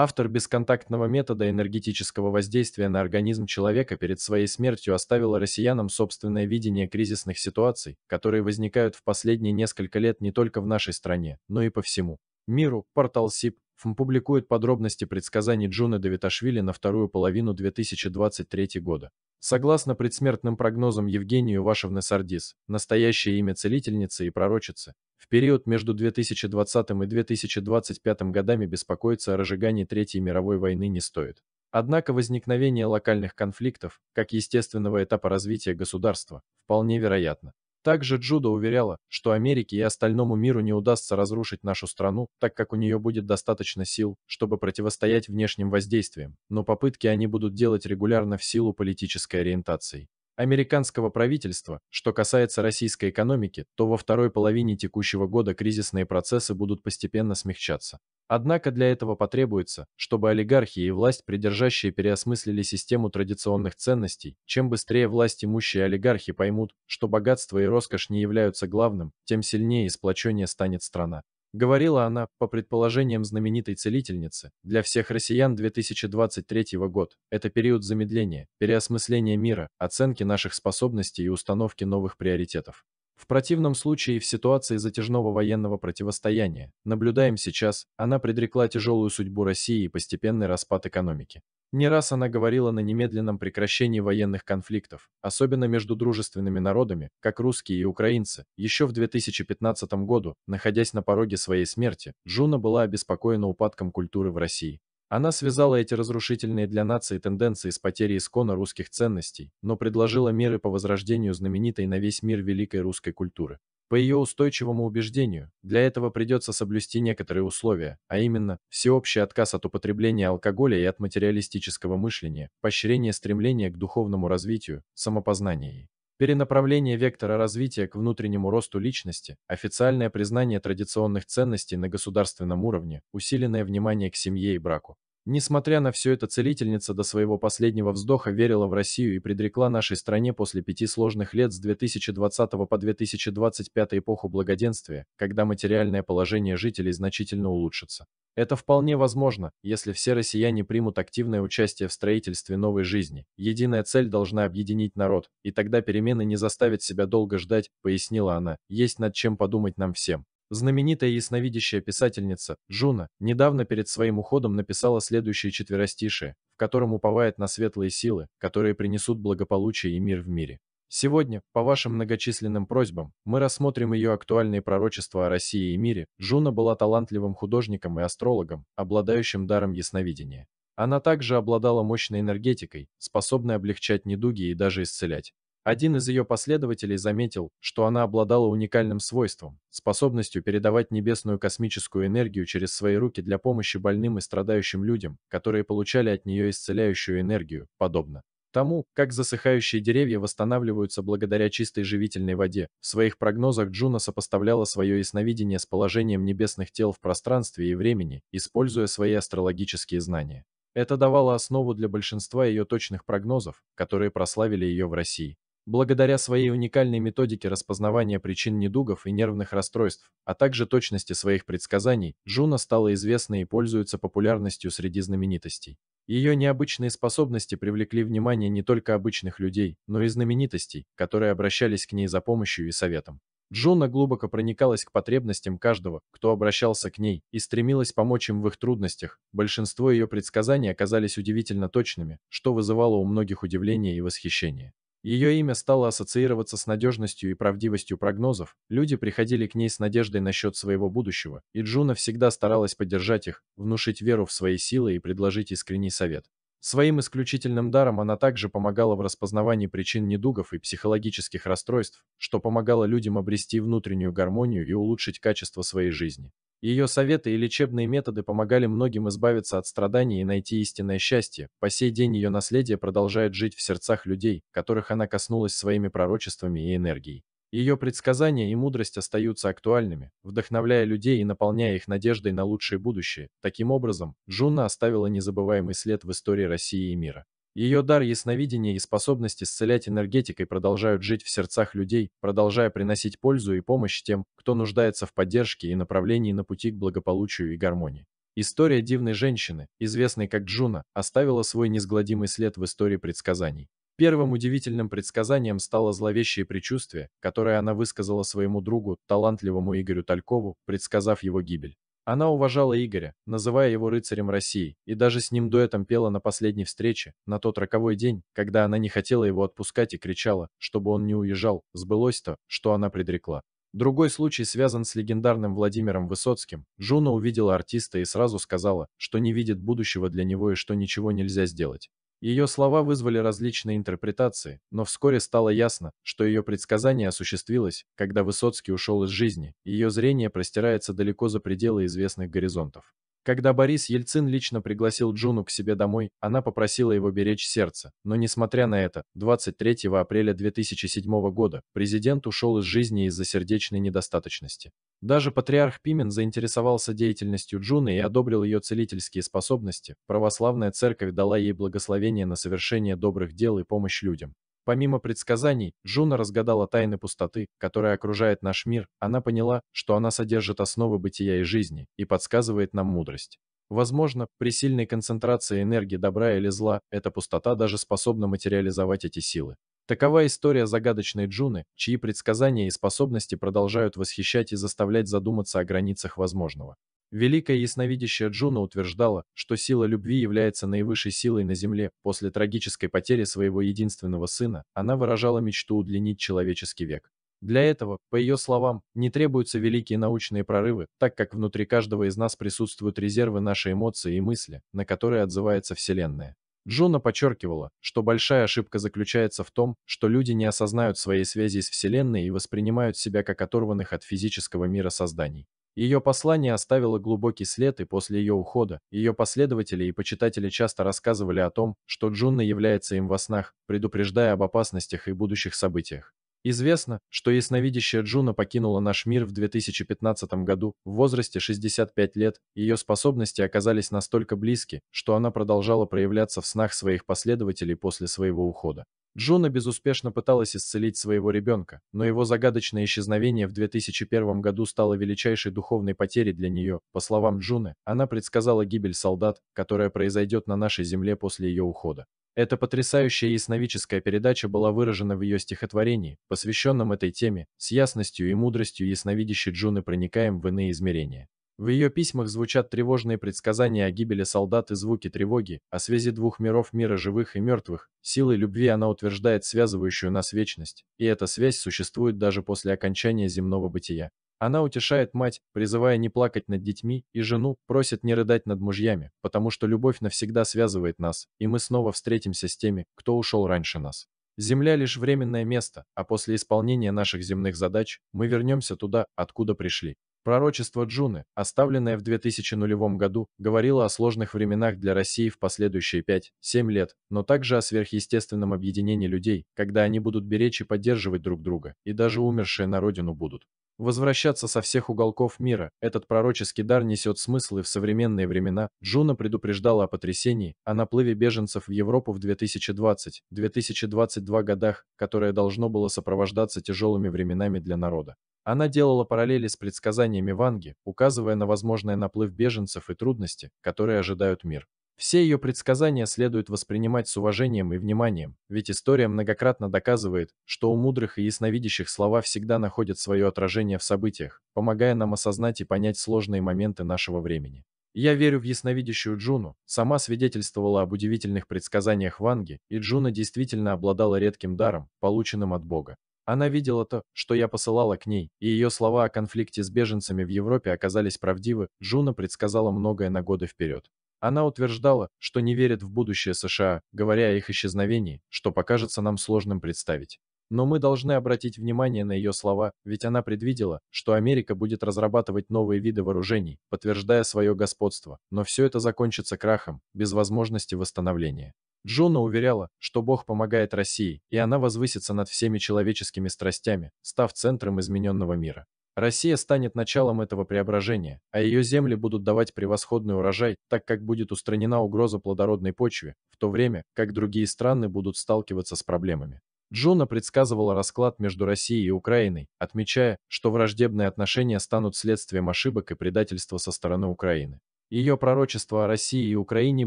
Автор бесконтактного метода энергетического воздействия на организм человека перед своей смертью оставил россиянам собственное видение кризисных ситуаций, которые возникают в последние несколько лет не только в нашей стране, но и по всему миру. Портал СИП ФМ публикует подробности предсказаний Джуна Давиташвили на вторую половину 2023 года. Согласно предсмертным прогнозам Евгению Вашевны Сардис, настоящее имя целительницы и пророчицы, в период между 2020 и 2025 годами беспокоиться о разжигании Третьей мировой войны не стоит. Однако возникновение локальных конфликтов, как естественного этапа развития государства, вполне вероятно. Также Джуда уверяла, что Америке и остальному миру не удастся разрушить нашу страну, так как у нее будет достаточно сил, чтобы противостоять внешним воздействиям, но попытки они будут делать регулярно в силу политической ориентации американского правительства, что касается российской экономики, то во второй половине текущего года кризисные процессы будут постепенно смягчаться. Однако для этого потребуется, чтобы олигархи и власть, придержащие, переосмыслили систему традиционных ценностей. Чем быстрее власть имущие олигархи поймут, что богатство и роскошь не являются главным, тем сильнее и сплоченнее станет страна. Говорила она, по предположениям знаменитой целительницы, для всех россиян 2023 год – это период замедления, переосмысления мира, оценки наших способностей и установки новых приоритетов. В противном случае в ситуации затяжного военного противостояния, наблюдаем сейчас, она предрекла тяжелую судьбу России и постепенный распад экономики. Не раз она говорила на немедленном прекращении военных конфликтов, особенно между дружественными народами, как русские и украинцы. Еще в 2015 году, находясь на пороге своей смерти, Джуна была обеспокоена упадком культуры в России. Она связала эти разрушительные для нации тенденции с потерей исконно русских ценностей, но предложила меры по возрождению знаменитой на весь мир великой русской культуры. По ее устойчивому убеждению, для этого придется соблюсти некоторые условия, а именно, всеобщий отказ от употребления алкоголя и от материалистического мышления, поощрение стремления к духовному развитию, самопознанию. Перенаправление вектора развития к внутреннему росту личности, официальное признание традиционных ценностей на государственном уровне, усиленное внимание к семье и браку. Несмотря на все это, целительница до своего последнего вздоха верила в Россию и предрекла нашей стране после пяти сложных лет с 2020 по 2025 эпоху благоденствия, когда материальное положение жителей значительно улучшится. Это вполне возможно, если все россияне примут активное участие в строительстве новой жизни. Единая цель должна объединить народ, и тогда перемены не заставят себя долго ждать, пояснила она. Есть над чем подумать нам всем. Знаменитая ясновидящая писательница Джуна недавно перед своим уходом написала следующее четверостишие, в котором уповает на светлые силы, которые принесут благополучие и мир в мире. Сегодня, по вашим многочисленным просьбам, мы рассмотрим ее актуальные пророчества о России и мире. Джуна была талантливым художником и астрологом, обладающим даром ясновидения. Она также обладала мощной энергетикой, способной облегчать недуги и даже исцелять. Один из ее последователей заметил, что она обладала уникальным свойством, способностью передавать небесную космическую энергию через свои руки для помощи больным и страдающим людям, которые получали от нее исцеляющую энергию, подобно тому, как засыхающие деревья восстанавливаются благодаря чистой живительной воде. В своих прогнозах Джуна сопоставляла свое ясновидение с положением небесных тел в пространстве и времени, используя свои астрологические знания. Это давало основу для большинства ее точных прогнозов, которые прославили ее в России благодаря своей уникальной методике распознавания причин недугов и нервных расстройств, а также точности своих предсказаний, Джуна стала известной и пользуется популярностью среди знаменитостей. Ее необычные способности привлекли внимание не только обычных людей, но и знаменитостей, которые обращались к ней за помощью и советом. Джуна глубоко проникалась к потребностям каждого, кто обращался к ней, и стремилась помочь им в их трудностях. Большинство ее предсказаний оказались удивительно точными, что вызывало у многих удивление и восхищение. Ее имя стало ассоциироваться с надежностью и правдивостью прогнозов, люди приходили к ней с надеждой насчет своего будущего, и Джуна всегда старалась поддержать их, внушить веру в свои силы и предложить искренний совет. Своим исключительным даром она также помогала в распознавании причин недугов и психологических расстройств, что помогало людям обрести внутреннюю гармонию и улучшить качество своей жизни. Ее советы и лечебные методы помогали многим избавиться от страданий и найти истинное счастье. По сей день ее наследие продолжает жить в сердцах людей, которых она коснулась своими пророчествами и энергией. Ее предсказания и мудрость остаются актуальными, вдохновляя людей и наполняя их надеждой на лучшее будущее. Таким образом, Джуна оставила незабываемый след в истории России и мира. Ее дар ясновидения и способность исцелять энергетикой продолжают жить в сердцах людей, продолжая приносить пользу и помощь тем, кто нуждается в поддержке и направлении на пути к благополучию и гармонии. История дивной женщины, известной как Джуна, оставила свой несгладимый след в истории предсказаний. Первым удивительным предсказанием стало зловещее предчувствие, которое она высказала своему другу, талантливому Игорю Талькову, предсказав его гибель. Она уважала Игоря, называя его рыцарем России, и даже с ним дуэтом пела на последней встрече, на тот роковой день, когда она не хотела его отпускать и кричала, чтобы он не уезжал, сбылось то, что она предрекла. Другой случай связан с легендарным Владимиром Высоцким. Жуна увидела артиста и сразу сказала, что не видит будущего для него и что ничего нельзя сделать. Ее слова вызвали различные интерпретации, но вскоре стало ясно, что ее предсказание осуществилось, когда Высоцкий ушел из жизни, ее зрение простирается далеко за пределы известных горизонтов. Когда Борис Ельцин лично пригласил Джуну к себе домой, она попросила его беречь сердце. Но несмотря на это, 23 апреля 2007 года президент ушел из жизни из-за сердечной недостаточности. Даже патриарх Пимен заинтересовался деятельностью Джуны и одобрил ее целительские способности. Православная церковь дала ей благословение на совершение добрых дел и помощь людям. Помимо предсказаний, Джуна разгадала тайны пустоты, которая окружает наш мир, она поняла, что она содержит основы бытия и жизни и подсказывает нам мудрость. Возможно, при сильной концентрации энергии добра или зла, эта пустота даже способна материализовать эти силы. Такова история загадочной Джуны, чьи предсказания и способности продолжают восхищать и заставлять задуматься о границах возможного. Великая ясновидящая Джуна утверждала, что сила любви является наивысшей силой на Земле. После трагической потери своего единственного сына она выражала мечту удлинить человеческий век. Для этого, по ее словам, не требуются великие научные прорывы, так как внутри каждого из нас присутствуют резервы нашей эмоции и мысли, на которые отзывается Вселенная. Джуна подчеркивала, что большая ошибка заключается в том, что люди не осознают своей связи с Вселенной и воспринимают себя как оторванных от физического мира созданий. Ее послание оставило глубокий след, и после ее ухода ее последователи и почитатели часто рассказывали о том, что Джунна является им во снах, предупреждая об опасностях и будущих событиях. Известно, что ясновидящая Джуна покинула наш мир в 2015 году в возрасте 65 лет, ее способности оказались настолько близки, что она продолжала проявляться в снах своих последователей после своего ухода. Джуна безуспешно пыталась исцелить своего ребенка, но его загадочное исчезновение в 2001 году стало величайшей духовной потерей для нее. По словам Джуны, она предсказала гибель солдат, которая произойдет на нашей земле после ее ухода. Эта потрясающая ясновическая передача была выражена в ее стихотворении, посвященном этой теме, с ясностью и мудростью ясновидящей Джуны проникаем в иные измерения. В ее письмах звучат тревожные предсказания о гибели солдат и звуки тревоги, о связи двух миров мира живых и мертвых. Силой любви она утверждает связывающую нас вечность, и эта связь существует даже после окончания земного бытия. Она утешает мать, призывая не плакать над детьми, и жену просит не рыдать над мужьями, потому что любовь навсегда связывает нас, и мы снова встретимся с теми, кто ушел раньше нас. Земля лишь временное место, а после исполнения наших земных задач мы вернемся туда, откуда пришли. Пророчество Джуны, оставленное в 2000 году, говорило о сложных временах для России в последующие 5-7 лет, но также о сверхъестественном объединении людей, когда они будут беречь и поддерживать друг друга, и даже умершие на родину будут. Возвращаться со всех уголков мира, этот пророческий дар несет смысл и в современные времена. Джуна предупреждала о потрясении, о наплыве беженцев в Европу в 2020-2022 годах, которое должно было сопровождаться тяжелыми временами для народа. Она делала параллели с предсказаниями Ванги, указывая на возможный наплыв беженцев и трудности, которые ожидают мир. Все ее предсказания следует воспринимать с уважением и вниманием, ведь история многократно доказывает, что у мудрых и ясновидящих слова всегда находят свое отражение в событиях, помогая нам осознать и понять сложные моменты нашего времени. Я верю в ясновидящую Джуну, сама свидетельствовала об удивительных предсказаниях Ванги, и Джуна действительно обладала редким даром, полученным от Бога. Она видела то, что я посылала к ней, и ее слова о конфликте с беженцами в Европе оказались правдивы. Джуна предсказала многое на годы вперед. Она утверждала, что не верит в будущее США, говоря о их исчезновении, что покажется нам сложным представить. Но мы должны обратить внимание на ее слова, ведь она предвидела, что Америка будет разрабатывать новые виды вооружений, подтверждая свое господство, но все это закончится крахом, без возможности восстановления. Джона уверяла, что Бог помогает России, и она возвысится над всеми человеческими страстями, став центром измененного мира. Россия станет началом этого преображения, а ее земли будут давать превосходный урожай, так как будет устранена угроза плодородной почве, в то время, как другие страны будут сталкиваться с проблемами. Джона предсказывала расклад между Россией и Украиной, отмечая, что враждебные отношения станут следствием ошибок и предательства со стороны Украины. Ее пророчества о России и Украине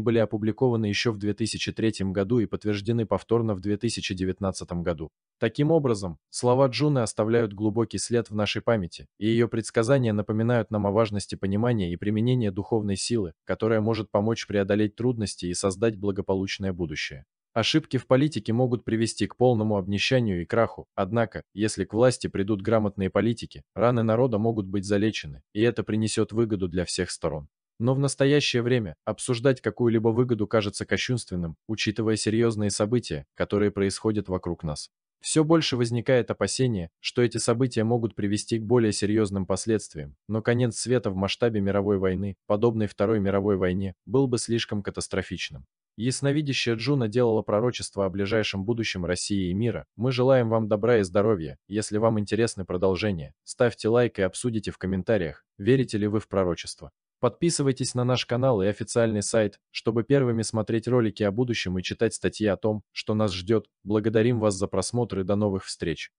были опубликованы еще в 2003 году и подтверждены повторно в 2019 году. Таким образом, слова Джуны оставляют глубокий след в нашей памяти, и ее предсказания напоминают нам о важности понимания и применения духовной силы, которая может помочь преодолеть трудности и создать благополучное будущее. Ошибки в политике могут привести к полному обнищанию и краху, однако, если к власти придут грамотные политики, раны народа могут быть залечены, и это принесет выгоду для всех сторон. Но в настоящее время обсуждать какую-либо выгоду кажется кощунственным, учитывая серьезные события, которые происходят вокруг нас. Все больше возникает опасение, что эти события могут привести к более серьезным последствиям, но конец света в масштабе мировой войны, подобной Второй мировой войне, был бы слишком катастрофичным. Ясновидящая Джуна делала пророчество о ближайшем будущем России и мира. Мы желаем вам добра и здоровья. Если вам интересны продолжения, ставьте лайк и обсудите в комментариях, верите ли вы в пророчество. Подписывайтесь на наш канал и официальный сайт, чтобы первыми смотреть ролики о будущем и читать статьи о том, что нас ждет. Благодарим вас за просмотр и до новых встреч!